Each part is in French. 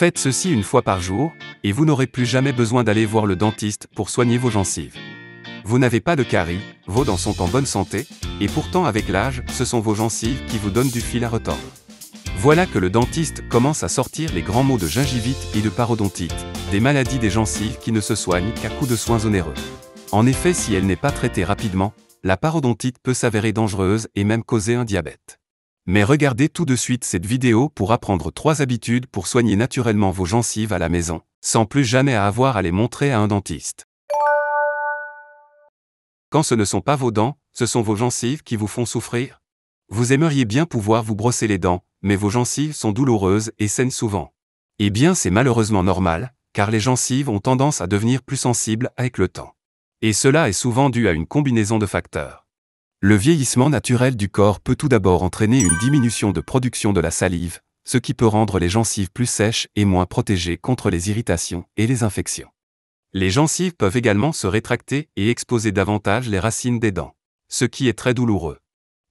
Faites ceci une fois par jour, et vous n'aurez plus jamais besoin d'aller voir le dentiste pour soigner vos gencives. Vous n'avez pas de caries, vos dents sont en bonne santé, et pourtant avec l'âge, ce sont vos gencives qui vous donnent du fil à retordre. Voilà que le dentiste commence à sortir les grands mots de gingivite et de parodontite, des maladies des gencives qui ne se soignent qu'à coups de soins onéreux. En effet, si elle n'est pas traitée rapidement, la parodontite peut s'avérer dangereuse et même causer un diabète mais regardez tout de suite cette vidéo pour apprendre 3 habitudes pour soigner naturellement vos gencives à la maison, sans plus jamais avoir à les montrer à un dentiste. Quand ce ne sont pas vos dents, ce sont vos gencives qui vous font souffrir. Vous aimeriez bien pouvoir vous brosser les dents, mais vos gencives sont douloureuses et saignent souvent. Eh bien c'est malheureusement normal, car les gencives ont tendance à devenir plus sensibles avec le temps. Et cela est souvent dû à une combinaison de facteurs. Le vieillissement naturel du corps peut tout d'abord entraîner une diminution de production de la salive, ce qui peut rendre les gencives plus sèches et moins protégées contre les irritations et les infections. Les gencives peuvent également se rétracter et exposer davantage les racines des dents, ce qui est très douloureux.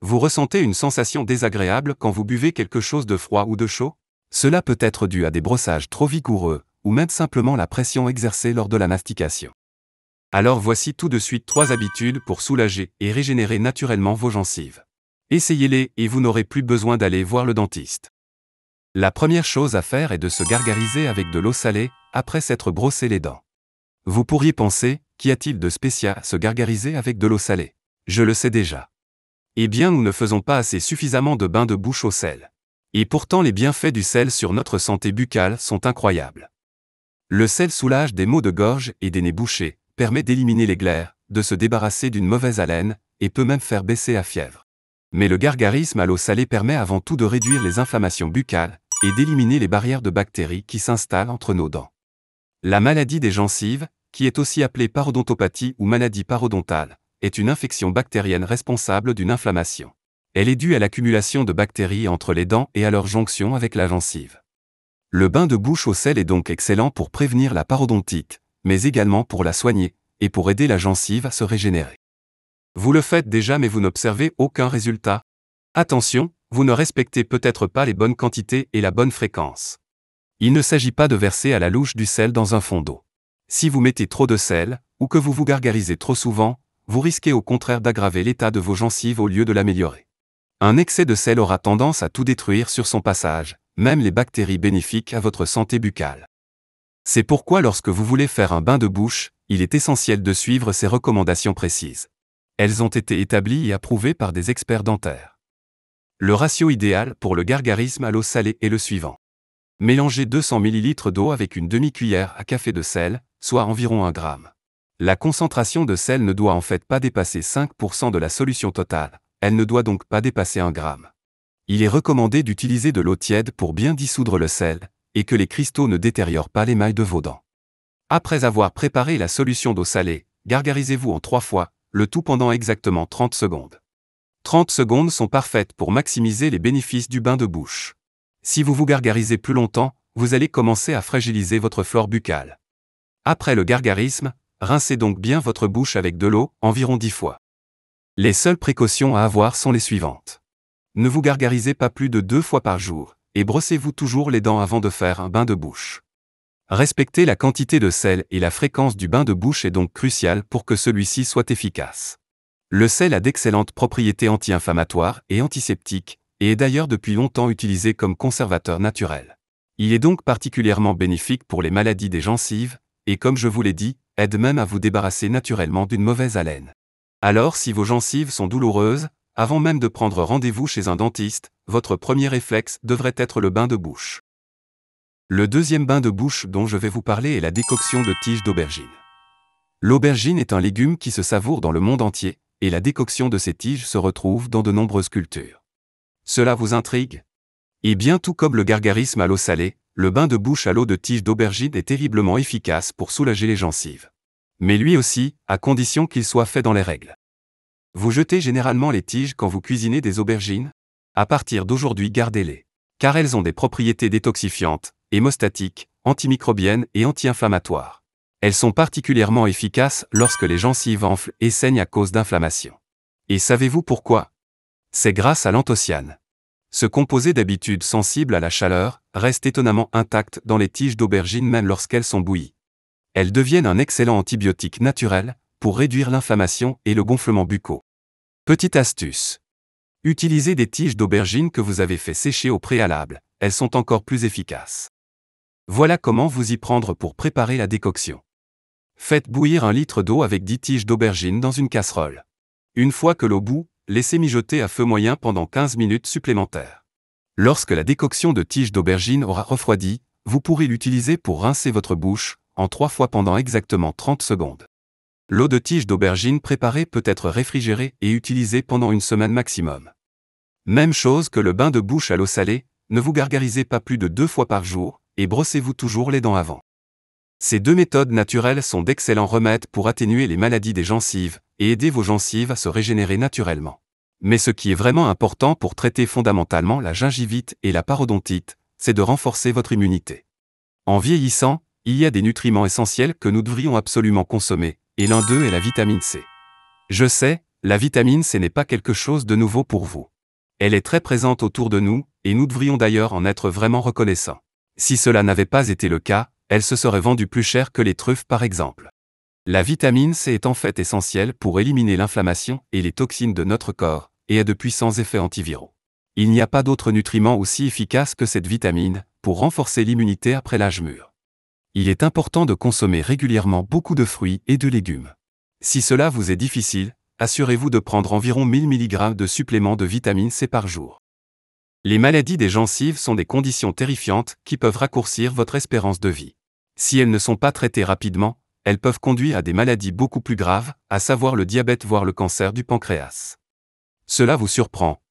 Vous ressentez une sensation désagréable quand vous buvez quelque chose de froid ou de chaud Cela peut être dû à des brossages trop vigoureux, ou même simplement la pression exercée lors de la mastication. Alors voici tout de suite trois habitudes pour soulager et régénérer naturellement vos gencives. Essayez-les et vous n'aurez plus besoin d'aller voir le dentiste. La première chose à faire est de se gargariser avec de l'eau salée, après s'être brossé les dents. Vous pourriez penser, qu'y a-t-il de spécial à se gargariser avec de l'eau salée Je le sais déjà. Eh bien nous ne faisons pas assez suffisamment de bains de bouche au sel. Et pourtant les bienfaits du sel sur notre santé buccale sont incroyables. Le sel soulage des maux de gorge et des nez bouchés, permet d'éliminer les glaires, de se débarrasser d'une mauvaise haleine, et peut même faire baisser la fièvre. Mais le gargarisme à l'eau salée permet avant tout de réduire les inflammations buccales et d'éliminer les barrières de bactéries qui s'installent entre nos dents. La maladie des gencives, qui est aussi appelée parodontopathie ou maladie parodontale, est une infection bactérienne responsable d'une inflammation. Elle est due à l'accumulation de bactéries entre les dents et à leur jonction avec la gencive. Le bain de bouche au sel est donc excellent pour prévenir la parodontite, mais également pour la soigner, et pour aider la gencive à se régénérer. Vous le faites déjà mais vous n'observez aucun résultat. Attention, vous ne respectez peut-être pas les bonnes quantités et la bonne fréquence. Il ne s'agit pas de verser à la louche du sel dans un fond d'eau. Si vous mettez trop de sel, ou que vous vous gargarisez trop souvent, vous risquez au contraire d'aggraver l'état de vos gencives au lieu de l'améliorer. Un excès de sel aura tendance à tout détruire sur son passage, même les bactéries bénéfiques à votre santé buccale. C'est pourquoi lorsque vous voulez faire un bain de bouche, il est essentiel de suivre ces recommandations précises. Elles ont été établies et approuvées par des experts dentaires. Le ratio idéal pour le gargarisme à l'eau salée est le suivant. Mélangez 200 ml d'eau avec une demi-cuillère à café de sel, soit environ 1 g. La concentration de sel ne doit en fait pas dépasser 5% de la solution totale, elle ne doit donc pas dépasser 1 g. Il est recommandé d'utiliser de l'eau tiède pour bien dissoudre le sel, et que les cristaux ne détériorent pas les mailles de vos dents. Après avoir préparé la solution d'eau salée, gargarisez-vous en trois fois, le tout pendant exactement 30 secondes. 30 secondes sont parfaites pour maximiser les bénéfices du bain de bouche. Si vous vous gargarisez plus longtemps, vous allez commencer à fragiliser votre flore buccale. Après le gargarisme, rincez donc bien votre bouche avec de l'eau, environ 10 fois. Les seules précautions à avoir sont les suivantes. Ne vous gargarisez pas plus de deux fois par jour, et brossez-vous toujours les dents avant de faire un bain de bouche. Respecter la quantité de sel et la fréquence du bain de bouche est donc crucial pour que celui-ci soit efficace. Le sel a d'excellentes propriétés anti-inflammatoires et antiseptiques, et est d'ailleurs depuis longtemps utilisé comme conservateur naturel. Il est donc particulièrement bénéfique pour les maladies des gencives, et comme je vous l'ai dit, aide même à vous débarrasser naturellement d'une mauvaise haleine. Alors si vos gencives sont douloureuses, avant même de prendre rendez-vous chez un dentiste, votre premier réflexe devrait être le bain de bouche. Le deuxième bain de bouche dont je vais vous parler est la décoction de tiges d'aubergine. L'aubergine est un légume qui se savoure dans le monde entier, et la décoction de ces tiges se retrouve dans de nombreuses cultures. Cela vous intrigue Eh bien tout comme le gargarisme à l'eau salée, le bain de bouche à l'eau de tiges d'aubergine est terriblement efficace pour soulager les gencives. Mais lui aussi, à condition qu'il soit fait dans les règles. Vous jetez généralement les tiges quand vous cuisinez des aubergines À partir d'aujourd'hui, gardez-les. Car elles ont des propriétés détoxifiantes, hémostatiques, antimicrobiennes et anti-inflammatoires. Elles sont particulièrement efficaces lorsque les gencives enflent et saignent à cause d'inflammation. Et savez-vous pourquoi C'est grâce à l'anthocyane. Ce composé d'habitude sensible à la chaleur reste étonnamment intact dans les tiges d'aubergines même lorsqu'elles sont bouillies. Elles deviennent un excellent antibiotique naturel, pour réduire l'inflammation et le gonflement buccaux. Petite astuce. Utilisez des tiges d'aubergine que vous avez fait sécher au préalable, elles sont encore plus efficaces. Voilà comment vous y prendre pour préparer la décoction. Faites bouillir un litre d'eau avec 10 tiges d'aubergine dans une casserole. Une fois que l'eau bout, laissez mijoter à feu moyen pendant 15 minutes supplémentaires. Lorsque la décoction de tiges d'aubergine aura refroidi, vous pourrez l'utiliser pour rincer votre bouche, en 3 fois pendant exactement 30 secondes. L'eau de tige d'aubergine préparée peut être réfrigérée et utilisée pendant une semaine maximum. Même chose que le bain de bouche à l'eau salée, ne vous gargarisez pas plus de deux fois par jour, et brossez-vous toujours les dents avant. Ces deux méthodes naturelles sont d'excellents remèdes pour atténuer les maladies des gencives et aider vos gencives à se régénérer naturellement. Mais ce qui est vraiment important pour traiter fondamentalement la gingivite et la parodontite, c'est de renforcer votre immunité. En vieillissant, il y a des nutriments essentiels que nous devrions absolument consommer, et l'un d'eux est la vitamine C. Je sais, la vitamine C n'est pas quelque chose de nouveau pour vous. Elle est très présente autour de nous, et nous devrions d'ailleurs en être vraiment reconnaissants. Si cela n'avait pas été le cas, elle se serait vendue plus cher que les truffes par exemple. La vitamine C est en fait essentielle pour éliminer l'inflammation et les toxines de notre corps, et a de puissants effets antiviraux. Il n'y a pas d'autre nutriment aussi efficace que cette vitamine, pour renforcer l'immunité après l'âge mûr il est important de consommer régulièrement beaucoup de fruits et de légumes. Si cela vous est difficile, assurez-vous de prendre environ 1000 mg de suppléments de vitamine C par jour. Les maladies des gencives sont des conditions terrifiantes qui peuvent raccourcir votre espérance de vie. Si elles ne sont pas traitées rapidement, elles peuvent conduire à des maladies beaucoup plus graves, à savoir le diabète voire le cancer du pancréas. Cela vous surprend.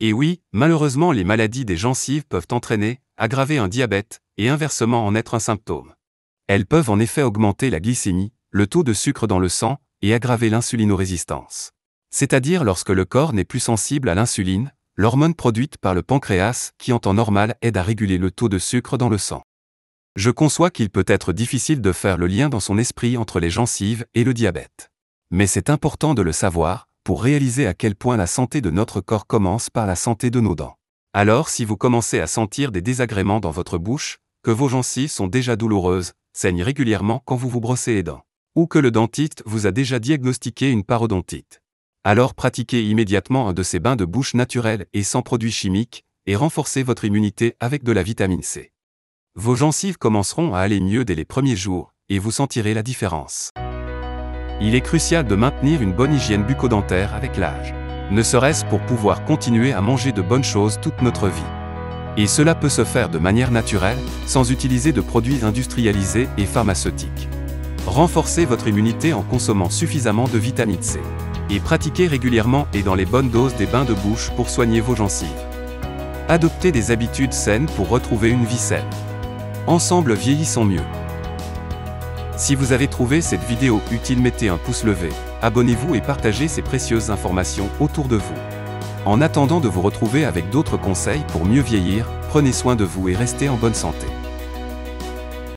Et oui, malheureusement les maladies des gencives peuvent entraîner, aggraver un diabète, et inversement en être un symptôme. Elles peuvent en effet augmenter la glycémie, le taux de sucre dans le sang, et aggraver l'insulinorésistance. C'est-à-dire lorsque le corps n'est plus sensible à l'insuline, l'hormone produite par le pancréas qui en temps normal aide à réguler le taux de sucre dans le sang. Je conçois qu'il peut être difficile de faire le lien dans son esprit entre les gencives et le diabète. Mais c'est important de le savoir pour réaliser à quel point la santé de notre corps commence par la santé de nos dents. Alors si vous commencez à sentir des désagréments dans votre bouche, que vos gencives sont déjà douloureuses, saignent régulièrement quand vous vous brossez les dents, ou que le dentiste vous a déjà diagnostiqué une parodontite. Alors pratiquez immédiatement un de ces bains de bouche naturels et sans produits chimiques, et renforcez votre immunité avec de la vitamine C. Vos gencives commenceront à aller mieux dès les premiers jours, et vous sentirez la différence. Il est crucial de maintenir une bonne hygiène bucco-dentaire avec l'âge, ne serait-ce pour pouvoir continuer à manger de bonnes choses toute notre vie. Et cela peut se faire de manière naturelle, sans utiliser de produits industrialisés et pharmaceutiques. Renforcez votre immunité en consommant suffisamment de vitamine C. Et pratiquez régulièrement et dans les bonnes doses des bains de bouche pour soigner vos gencives. Adoptez des habitudes saines pour retrouver une vie saine. Ensemble vieillissons mieux. Si vous avez trouvé cette vidéo utile mettez un pouce levé, abonnez-vous et partagez ces précieuses informations autour de vous. En attendant de vous retrouver avec d'autres conseils pour mieux vieillir, prenez soin de vous et restez en bonne santé.